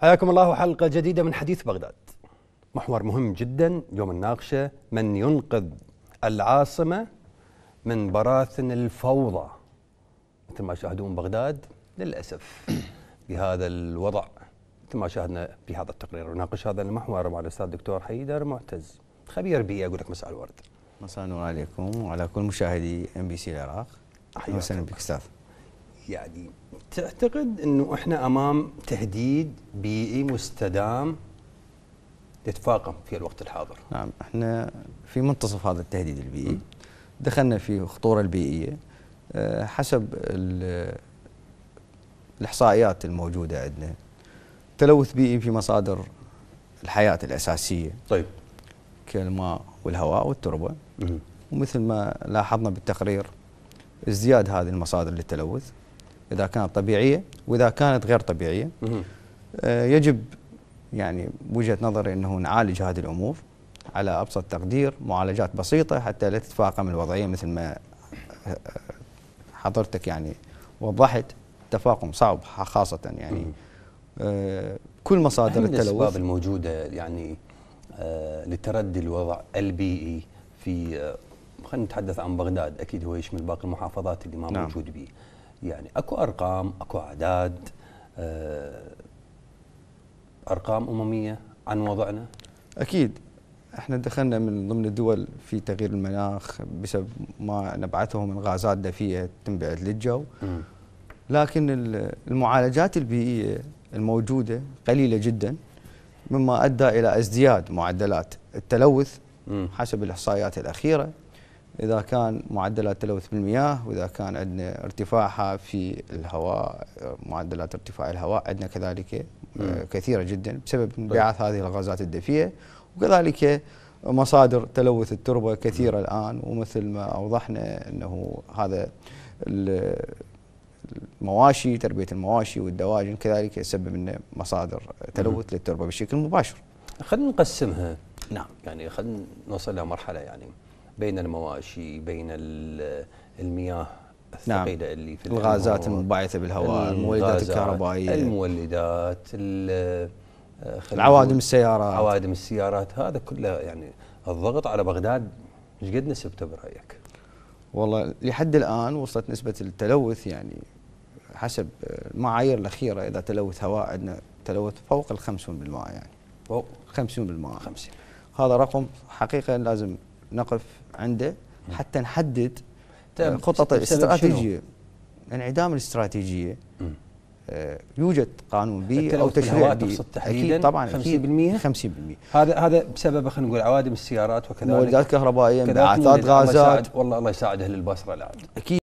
حياكم الله حلقة جديدة من حديث بغداد محور مهم جدا يوم الناقشة من ينقذ العاصمة من براثن الفوضى مثل ما شاهدون بغداد للأسف بهذا الوضع مثل ما شاهدنا في هذا التقرير وناقش هذا المحور مع الأستاذ الدكتور حيدر معتز خبير بيئة أقول لك مساء الورد مساء النور عليكم وعلى كل مشاهدي ام بي سي العراق اهلا وسهلا بك استاذ يعني تعتقد انه احنا امام تهديد بيئي مستدام يتفاقم في الوقت الحاضر؟ نعم احنا في منتصف هذا التهديد البيئي دخلنا في الخطوره البيئيه آه، حسب الاحصائيات الموجوده عندنا تلوث بيئي في مصادر الحياه الاساسيه طيب كالماء والهواء والتربه ومثل ما لاحظنا بالتقرير ازدياد هذه المصادر للتلوث اذا كانت طبيعيه واذا كانت غير طبيعيه آه، يجب يعني وجهه نظري انه نعالج هذه الامور على ابسط تقدير معالجات بسيطه حتى لا تتفاقم الوضعيه مثل ما آه، آه، حضرتك يعني وضحت تفاقم صعب خاصه يعني كل مصادر التلوث الاسباب الموجوده يعني لتردي الوضع البيئي e في خلينا نتحدث عن بغداد اكيد هو يشمل باقي المحافظات اللي ما نعم. موجود به يعني اكو ارقام اكو اعداد آه، ارقام امميه عن وضعنا اكيد احنا دخلنا من ضمن الدول في تغيير المناخ بسبب ما نبعثه من غازات دفيئه تنبعث للجو لكن المعالجات البيئيه الموجوده قليله جدا مما ادى الى ازدياد معدلات التلوث حسب الاحصائيات الاخيره إذا كان معدلات تلوث بالمياه وإذا كان عندنا ارتفاعها في الهواء معدلات ارتفاع الهواء عندنا كذلك آه، كثيرة جدا بسبب طيب. انبعاث هذه الغازات الدفيئة وكذلك مصادر تلوث التربة كثيرة الآن ومثل ما أوضحنا أنه هذا المواشي تربية المواشي والدواجن كذلك يسبب لنا مصادر تلوث للتربة بشكل مباشر خلينا نقسمها نعم يعني خلينا نوصل لمرحله يعني بين المواشي بين المياه نعم. الثقيله نعم. اللي في الغازات المنبعثه بالهواء المولدات الكهربائيه المولدات آه، العوادم السيارات عوادم السيارات هذا كله يعني الضغط على بغداد ايش قد نسبته برايك؟ والله لحد الان وصلت نسبه التلوث يعني حسب آه، المعايير الاخيره اذا تلوث هواء عندنا تلوث فوق ال 50% يعني فوق 50% 50 هذا رقم حقيقه لازم نقف عنده حتى نحدد آه، خطط الاستراتيجيه انعدام الاستراتيجيه يوجد قانون بي او تشريع بي اكيد طبعا 50% أكيد 50% هذا هذا بسبب خلينا نقول عوادم السيارات وكذلك موردات كهربائيه انبعاثات غازات والله الله يساعد اهل البصره العاد اكيد